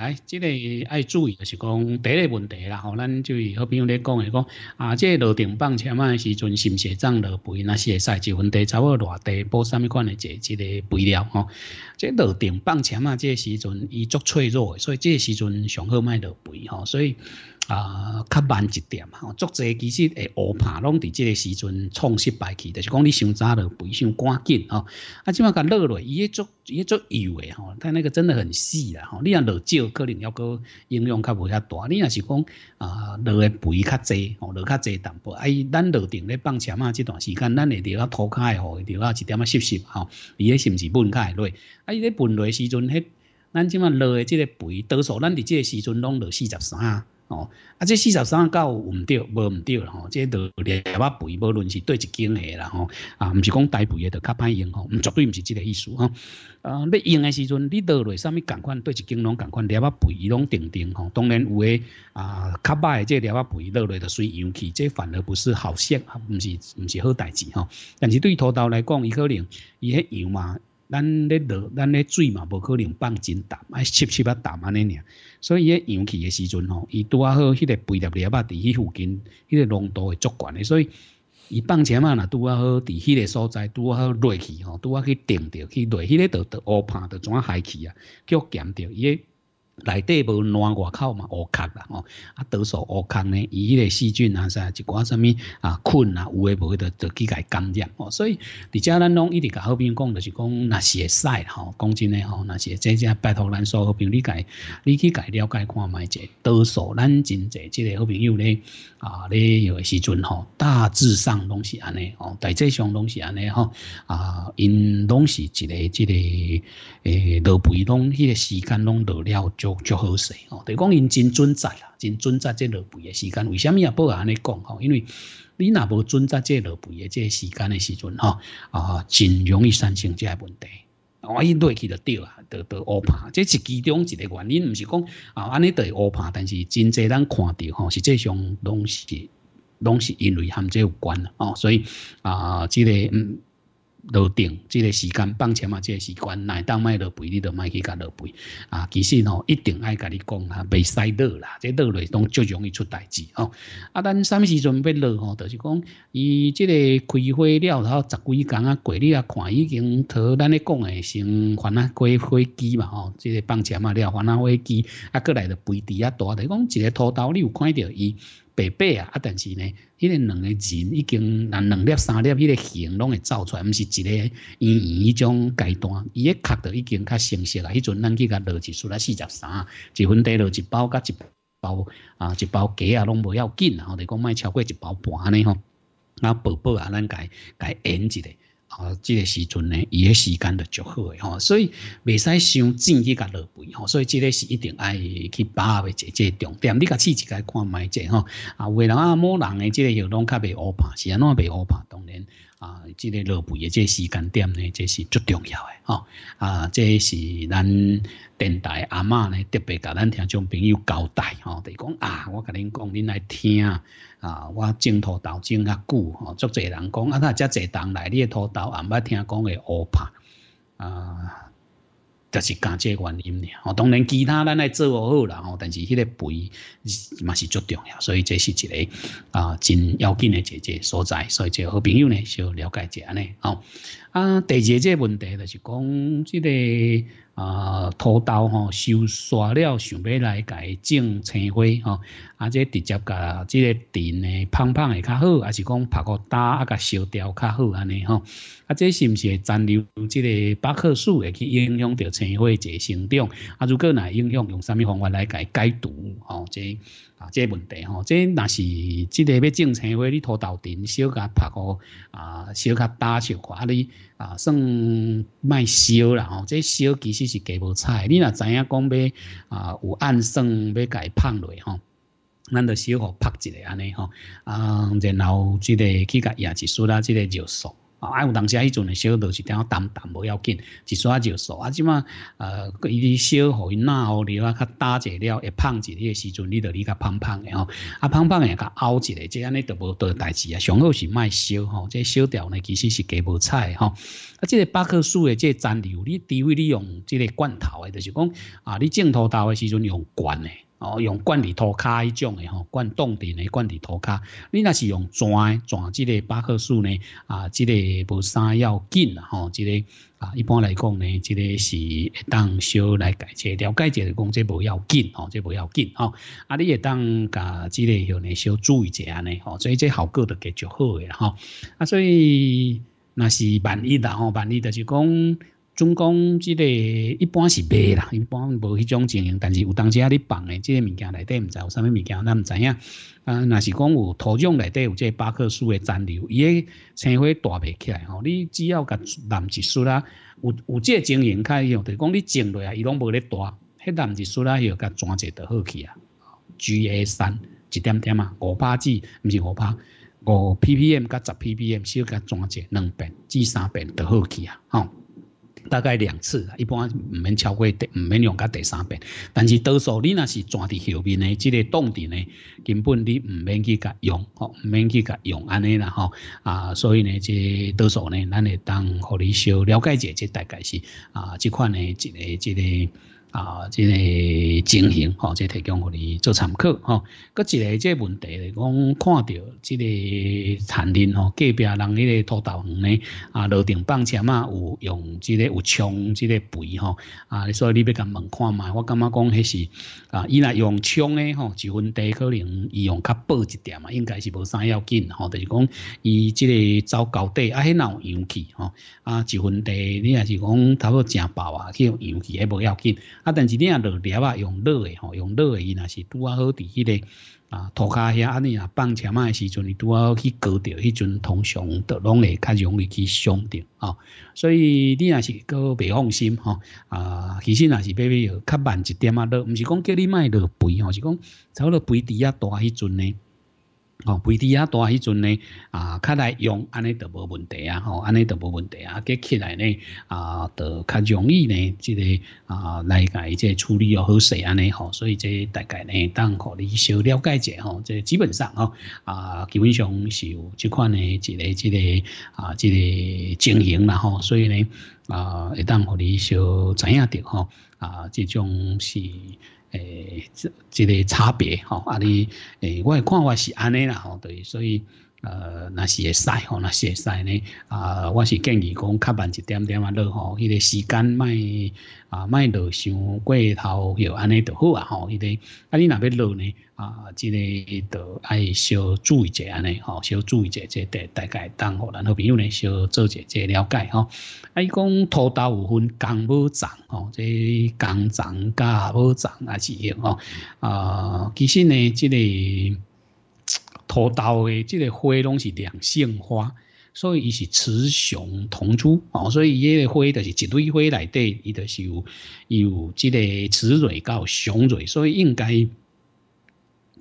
来，这个爱注意就是讲第一个问题啦，吼，咱就是好朋友咧讲，诶讲，啊，即个落顶放车嘛时阵，是心血涨落肥那些菜，就问题差不多，落地补啥物款的一个肥料吼。即落顶放车嘛，即个时阵伊足脆弱，所以即个时阵上好卖落肥吼，所以。啊，较慢一点嘛吼，作这其实会恶拍拢伫这个时阵创失败去，就是讲你想早了，不想赶紧吼。啊，即马落落，伊迄足伊迄足油诶吼，但那个真的很细啦吼。你若落少，可能要搁应用较无遐大。你若是讲啊，落诶肥较侪吼，落较济淡薄。啊伊，咱落定咧放钱啊，这段时间，咱会伫咧涂骹诶吼，钓啊一点仔湿湿吼。伊迄是毋是分钙落？啊伊咧分落时阵迄。咱即马落诶即个肥多数咱伫即个时阵拢落四十三哦，啊，这四十三有唔着无唔着啦吼。这落两啊肥，无论是对一斤诶啦吼，啊，唔是讲代肥诶得较歹用吼，唔绝对唔是这个意思吼。啊，你用的时阵，你落来啥物感官，对一斤拢感官，两啊肥伊拢定定吼。当然有诶，啊，较歹即两啊肥落来就随用起，即反而不是好色，唔是唔是好代志吼。但是对土豆来讲，伊可能伊迄样嘛。咱咧落，咱咧水嘛无可能放真淡，爱湿七啊淡安尼尔。所以伊氧气诶时阵吼，伊拄啊好迄个肥粒粒啊，伫迄附近，迄个浓度会足悬的。所以伊放车嘛，若拄啊好伫迄个所在，拄啊好落去吼，拄啊去定着去落，去咧就就乌怕就啊害去啊，叫减着伊。内底无暖，外口嘛乌壳啦吼，啊，多数乌壳呢，伊迄个细菌啊啥，一寡啥物啊菌啊，有诶无诶，得，得自家感染，吼。所以，伫家咱拢一直甲好朋友讲，就是讲，那是会使吼，讲真诶吼，那是真正拜托咱苏好朋友你解，你去解了解看卖者。多数咱真侪，即个好朋友咧啊咧，有诶时阵吼，大致上拢是安尼吼，大致上拢是安尼吼啊，因拢是一个，即个诶，落肥拢迄个时间拢落了足。就好势吼，就讲因真准则啦，真准则这落肥的时间，为什么啊不安尼讲吼？因为你若无准则这落肥的这时间的时阵吼，啊，真容易产生这问题，啊，一落去就掉啊，就就乌拍。这是其中一个原因，唔是讲啊安尼会乌拍，但是真济人看到吼，实际上拢是拢是因为和这有关啦，哦，所以啊，这个嗯。落定，即个时间放钱嘛，即个时间内会当卖落肥，你都卖去甲落肥啊！其实吼，一定爱甲你讲啊，未使落啦，即落落当足容易出代志哦。啊，咱啥物时阵要落吼，就是讲伊即个开花了后，十几工啊，过你啊看已经度咱咧讲诶，先翻啊过花枝嘛吼，即个放钱嘛了翻啊花枝啊过来就肥地啊大块，讲一个土豆，你有看到伊？白白啊！啊，但是呢，迄个两个人已经，人两粒三粒，迄个形拢会造出来，毋是一个圆圆迄种阶段，伊个壳都已经较成熟啦。迄阵咱去甲落一束来四十三，一分地落一包甲一包啊，一包鸡啊，拢无要紧啊，就讲卖超过一包半呢吼。若宝宝啊，咱家家腌一下。啊，这个时阵呢，伊个时间就足好诶吼，所以未使伤进去甲落肥吼，所以这个是一定爱去把握者这重点，你甲试一下看卖者吼，啊，有诶人啊某人诶，这个行动较未恶怕，是安怎未恶怕？当然。啊，即个落肥诶，即个时间点呢，即是最重要诶，吼！啊，即是咱电台阿妈呢，特别甲咱听众朋友交代吼，伫讲啊，我甲恁讲，恁来听啊，我整土豆整较久，吼，足侪人讲啊，咱遮侪人来，你土豆阿毋捌听讲诶乌怕啊。就是家这原因咧，哦，当然其他咱来做好啦，哦，但是迄个肥嘛是最重要，所以这是一个啊真要紧的一个所在，所以个好朋友呢需要了解这呢，哦。啊，第二这问题就是讲，这个啊，土豆吼收刷了，想要来改种青花吼，啊，这直接甲这个田呢，胖胖会较好，还是讲拍个打啊甲烧掉较好安尼吼？啊，这是不是会残留这个百克树会去影响到青灰一个生长？啊，如果若影响，用什么方法来改解毒？哦，这啊，这问题吼，这那是这个要种青花，你土豆田小甲拍个啊，小甲打小块你。啊，算卖烧啦吼，这烧其实是几无菜。你若知影讲要啊有暗算要改胖落吼，咱就少学拍一下安尼吼，啊，然后这个去甲也是树啦，这个尿熟。啊！啊，有当时啊，迄阵的小稻是怎澹澹，无要紧，一刷就熟啊。即满呃，伊小互伊闹互你啊，较打一了，会胖一迄个时阵，你就你较胖胖的吼。啊，胖胖的较凹一下，即安尼都无多代志啊。上好是莫烧吼，即小条呢其实是计无菜吼。啊，即个八棵树的即残留，你除非你用即个罐头的，就是讲啊，你种土豆的时阵用罐的。哦，用灌地土卡一种的吼，灌洞地呢，灌地土卡。你若是用砖砖即个八颗树呢，啊，即个无啥要紧啦吼，即个啊，一般来讲呢，即个是会当小来解，决，了解者来讲，即无要紧吼，即无要紧吼，啊，你也当甲即个要呢，小注意一下呢吼，所以即效果都给就好嘅吼，啊，所以那是万一啦吼，万一着就是讲。总共即个一般是袂啦，一般无迄种经营，但是有当时啊，你放诶即个物件内底毋知有啥物物件，咱毋知影。啊，那是讲有土壤内底有即个巴克树诶残留，伊诶青花大袂起来吼。你只要甲南一树啦，有有即个经营开，像就是讲你种落来，伊拢无咧大。迄烂树啦，啊，诺甲转者就好去啊。G A 三一点点啊，五帕几，毋是五帕，五 P P M 甲十 P P M 小甲转者两遍至三遍就好去啊。吼、大概两次，一般唔免超过第，唔免用到第三遍。但是多数你那是转伫后面呢，这个洞底呢，根本你唔免去甲用，唔免去甲用安尼啦吼。啊，所以呢，即多数呢，咱会当互你小了解一下，大概是啊，即款呢，一个，一个。啊即个情形吼这提供互你做参考吼佫一个即个问题来讲看着即个田林吼隔壁人迄个土豆园咧啊楼顶放车嘛有用即个有充即个肥吼啊所以你要甲问看嘛。我感觉讲迄是啊伊若用充诶吼一分地可能伊用较薄一点嘛，应该是无啥要紧吼就是讲伊即个走高地啊迄若有氧气吼啊一分地你若是讲差不多正饱啊去用氧气迄无要紧啊！但是你啊，落叶啊，用热的吼，用热的伊那是拄啊好。伫迄个啊，涂骹遐安尼啊，放车嘛的时阵，拄啊好去割掉迄阵，通常都拢会较容易去伤着吼。所以你若是阁未放心吼啊，其实若是要要较慢一点啊。落，唔是讲叫你莫落肥吼，是讲不落肥伫啊大迄阵呢。哦，肥啲啊，大迄阵呢，啊，较来用安尼都无问题啊，吼，安尼都无问题啊，结起来呢，啊，就较容易呢，即个啊，来解即处理哦，好势安尼吼，所以即大概呢，当互你小了解者吼，即基本上哦，啊，基本上是有即款呢，即个即个啊，即个情形啦吼。所以呢，啊，会当互你小知影着吼，啊，即种是。诶，这即个差别吼，啊你诶，我诶看法是安尼啦吼，对，所以。呃，那些使吼，那些使呢，啊，我是建议讲较慢一点点啊，落吼，迄个时间卖啊，卖落伤过头又安尼著好啊吼，迄个啊，你那边落呢，啊，即个都爱小注意者安尼吼，小注意者即个大概当互然后朋友呢小做一即个了解吼。啊，伊讲土豆有分工要长吼，即工长加要长啊，是用吼啊，其实呢，即个。土豆的这个花拢是两性花，所以伊是雌雄同株，哦，所以伊个花就是一朵花内底，伊就是有有这个雌蕊到雄蕊，所以应该。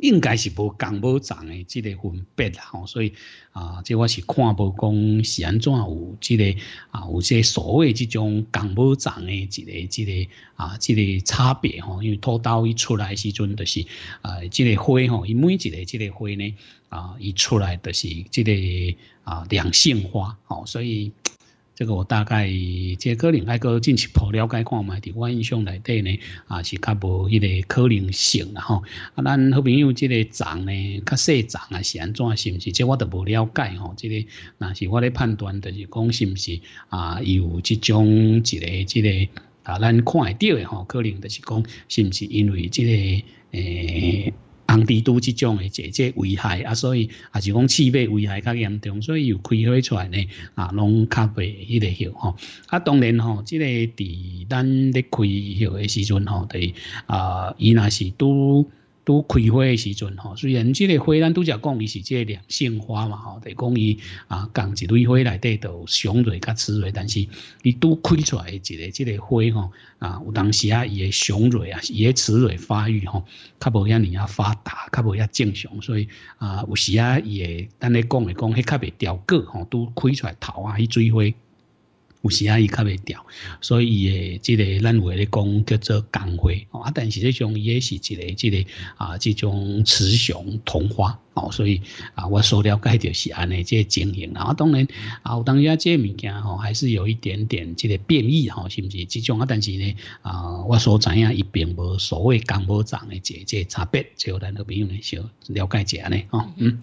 应该是无共无长的即个分别啦，吼，所以啊，即我是看无讲是安怎有即个啊，有些所谓即种共无长的之个之个啊，即个差别吼，因为拖刀伊出来时阵就是啊，即个花吼，伊每一个即个花呢啊，伊出来就是即个啊两性花吼，所以。这个我大概，即可能爱搁进一步了解看嘛，伫印象内底呢，啊是较无迄个可能性啦吼。啊，咱好朋友即个涨呢，较细涨啊，安怎是毋是？即我都无了解吼，即个，那是我咧判断，就是讲是毋是啊有即种一个即个啊，咱看会到的吼，可能就是讲是毋是因为即个诶。红蜘蛛这种诶，这这危害啊，所以也是讲刺备危害较严重，所以又开花出来呢，啊，拢较袂迄个叶吼。啊，当然吼，即个伫咱咧开叶诶时阵吼，对啊，伊那是都。都开花的时阵吼，虽然即个花咱都只讲伊是即个两性花嘛吼，得讲伊啊，共一类花内底有雄蕊甲雌蕊，但是伊都开出来一个即个花吼啊，有当时啊伊的雄蕊啊，伊的雌蕊发育吼，较无遐尔啊发达，较无遐正常，所以啊有时啊伊的，等咧讲的讲，迄较袂掉个吼，都开出来头啊迄追花。有时啊，伊较袂调，所以伊诶，即个咱话咧讲叫做工会，啊，但实际上伊也是一个即个啊，即种雌雄同化，哦，所以啊，我所了解就是安尼即个情形啊，当然啊，有当下即个物件吼还是有一点点即个变异，吼，是毋是即种啊？但是呢，啊，我所知影伊并无所谓刚无长诶，即即差别，就咱个朋友呢小了解者呢，哦，嗯。